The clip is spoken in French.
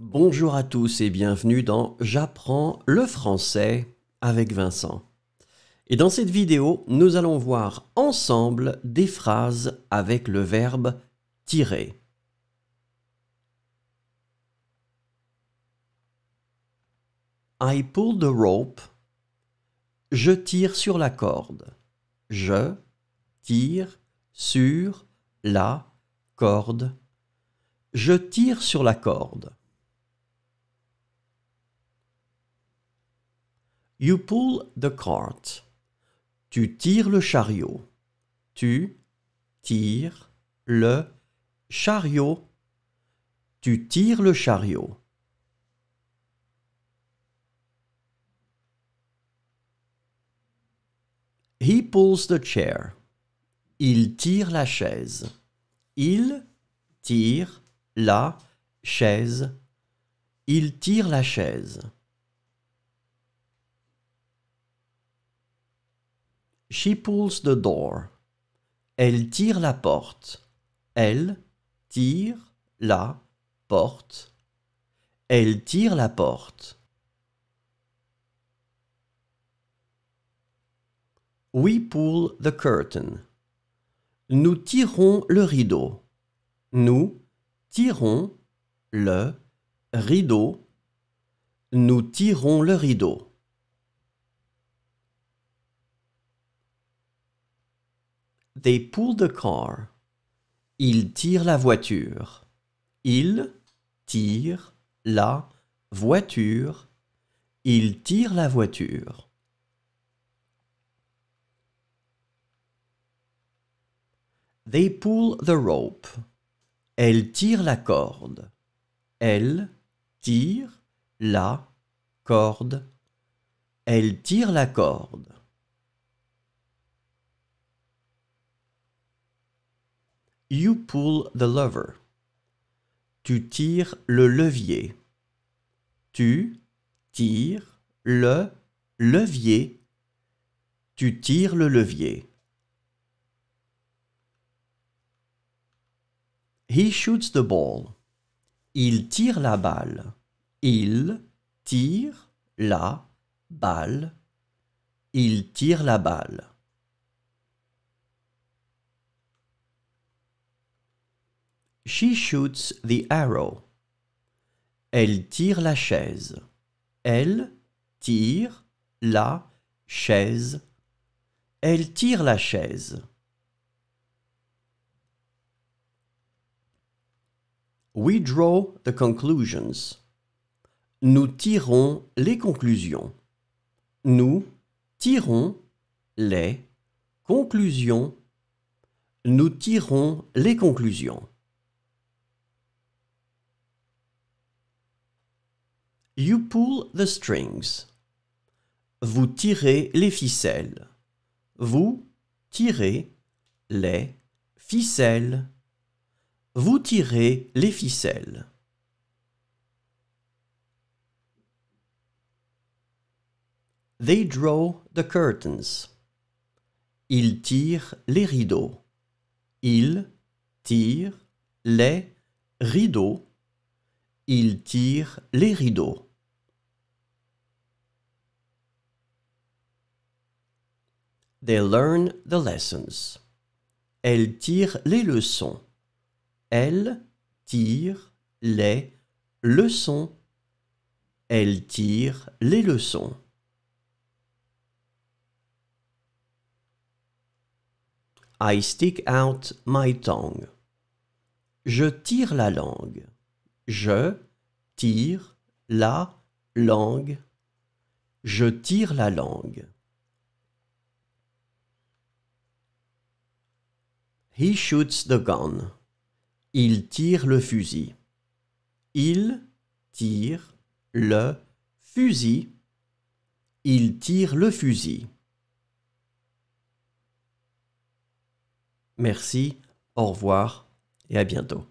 Bonjour à tous et bienvenue dans J'apprends le français avec Vincent. Et dans cette vidéo, nous allons voir ensemble des phrases avec le verbe tirer. I pull the rope. Je tire sur la corde. Je tire sur la corde. Je tire sur la corde. You pull the cart. Tu tires le chariot. Tu tires le chariot. Tu tires le chariot. He pulls the chair. Il tire la chaise. Il tire la chaise. Il tire la chaise. She pulls the door. Elle tire la porte. Elle tire la porte. Elle tire la porte. We pull the curtain. Nous tirons le rideau. Nous tirons le rideau. Nous tirons le rideau. They pull the car. Ils tirent la voiture. Ils tirent la voiture. Ils tirent la voiture. They pull the rope. Elle tire la corde. Elle tire la corde. Elle tire la corde. You pull the lever. Tu tires le levier. Tu tires le levier. Tu tires le levier. He shoots the ball. Il tire la balle. Il tire la balle. Il tire la balle. She shoots the arrow. Elle tire la chaise. Elle tire la chaise. Elle tire la chaise. We draw the conclusions. Nous tirons les conclusions. Nous tirons les conclusions. Nous tirons les conclusions. You pull the strings. Vous tirez les ficelles. Vous tirez les ficelles. Vous tirez les ficelles. They draw the curtains. Ils tirent les rideaux. Ils tirent les rideaux. Ils tirent les rideaux. They learn the lessons. Elles tirent les leçons. Elles tirent les leçons. Elles tirent les leçons. I stick out my tongue. Je tire la langue. Je tire la langue. Je tire la langue. He shoots the gun. Il tire le fusil. Il tire le fusil. Il tire le fusil. Merci, au revoir et à bientôt.